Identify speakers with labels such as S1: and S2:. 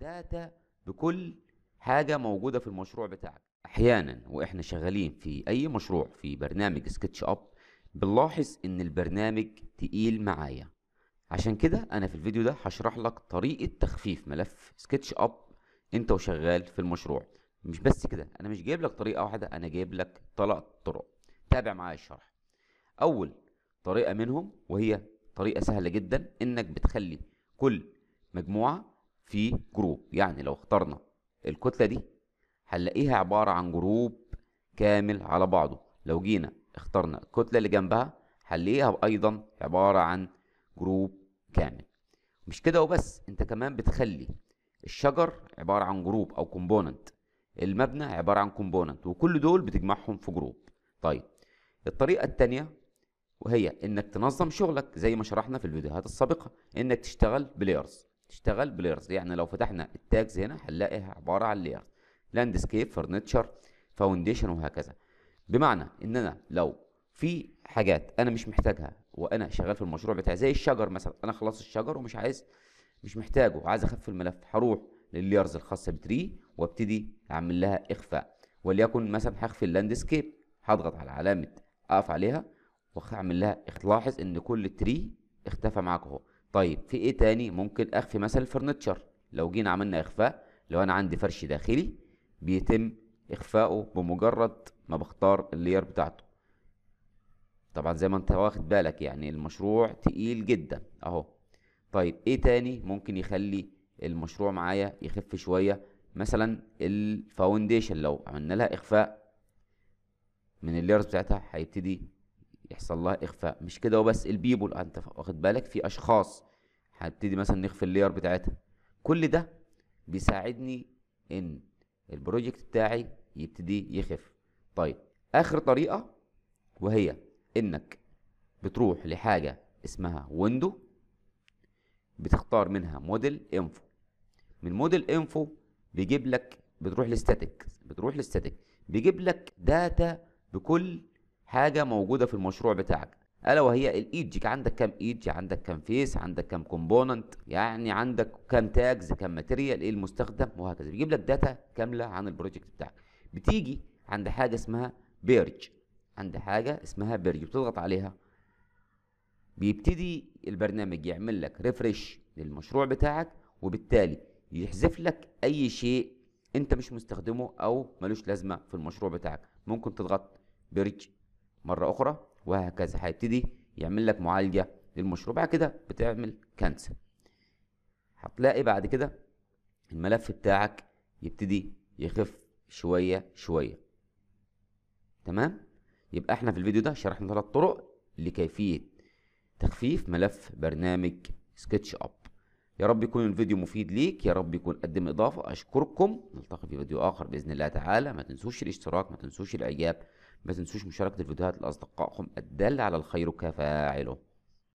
S1: داتا بكل حاجه موجوده في المشروع بتاعك احيانا واحنا شغالين في اي مشروع في برنامج سكتش اب بنلاحظ ان البرنامج تقيل معايا عشان كده انا في الفيديو ده هشرح لك طريقه تخفيف ملف سكتش اب انت وشغال في المشروع مش بس كده انا مش جايب لك طريقه واحده انا جايب لك ثلاث طرق تابع معايا الشرح اول طريقه منهم وهي طريقه سهله جدا انك بتخلي كل مجموعه في جروب يعني لو اخترنا الكتلة دي هنلاقيها عبارة عن جروب كامل على بعضه لو جينا اخترنا الكتلة اللي جنبها هنلاقيها أيضا عبارة عن جروب كامل مش كده وبس انت كمان بتخلي الشجر عبارة عن جروب أو كومبوننت المبنى عبارة عن كومبوننت وكل دول بتجمعهم في جروب طيب الطريقة التانية وهي انك تنظم شغلك زي ما شرحنا في الفيديوهات السابقة انك تشتغل بلايرز تشتغل بليرز يعني لو فتحنا التاجز هنا هنلاقيها عباره عن ليرز لاندسكيب فرنتشر فاونديشن وهكذا بمعنى ان انا لو في حاجات انا مش محتاجها وانا شغال في المشروع بتاعي زي الشجر مثلا انا خلصت الشجر ومش عايز مش محتاجه وعايز اخف الملف هروح للليرز الخاصه بتري وابتدي اعمل لها اخفاء وليكن مثلا هخفي اللاندسكيب هضغط على علامه اقف عليها واعمل لها لاحظ ان كل تري اختفى معاك اهو طيب في ايه تاني ممكن اخفي مثلا الفرنتشر لو جينا عملنا اخفاء لو انا عندي فرش داخلي بيتم اخفاؤه بمجرد ما بختار اللير بتاعته طبعا زي ما انت واخد بالك يعني المشروع تقيل جدا اهو طيب ايه تاني ممكن يخلي المشروع معايا يخف شويه مثلا الفاونديشن لو عملنا لها اخفاء من الليرز بتاعتها هيبتدي يحصل لها اخفاء مش كده وبس البيبول انت واخد بالك في اشخاص هبتدي مثلا نخفي اللاير بتاعتها كل ده بيساعدني ان البروجكت بتاعي يبتدي يخف طيب اخر طريقه وهي انك بتروح لحاجه اسمها ويندو بتختار منها موديل انفو من موديل انفو بيجيب لك بتروح لستاتيك بتروح لستاتيك بيجيب لك داتا بكل حاجه موجوده في المشروع بتاعك الا وهي الايدج عندك كام ايدج عندك كام فيس عندك كام كومبوننت يعني عندك كام تاجز كام ماتيريال ايه المستخدم وهكذا بيجيب لك داتا كامله عن البروجكت بتاعك بتيجي عند حاجه اسمها بيرج عند حاجه اسمها بيرج بتضغط عليها بيبتدي البرنامج يعمل لك ريفرش للمشروع بتاعك وبالتالي يحذف لك اي شيء انت مش مستخدمه او ملوش لازمه في المشروع بتاعك ممكن تضغط بيرج مره اخرى وهكذا هيبتدي يعمل لك معالجه للمشروع بعد كده بتعمل كانسل هتلاقي بعد كده الملف بتاعك يبتدي يخف شويه شويه تمام يبقى احنا في الفيديو ده شرحنا ثلاث طرق لكيفيه تخفيف ملف برنامج سكتش اب يا رب يكون الفيديو مفيد ليك يا رب يكون قدم اضافه اشكركم نلتقي في فيديو اخر باذن الله تعالى ما تنسوش الاشتراك ما تنسوش الاعجاب ما تنسوش مشاركه الفيديوهات لاصدقائكم الدل على الخير كفاعله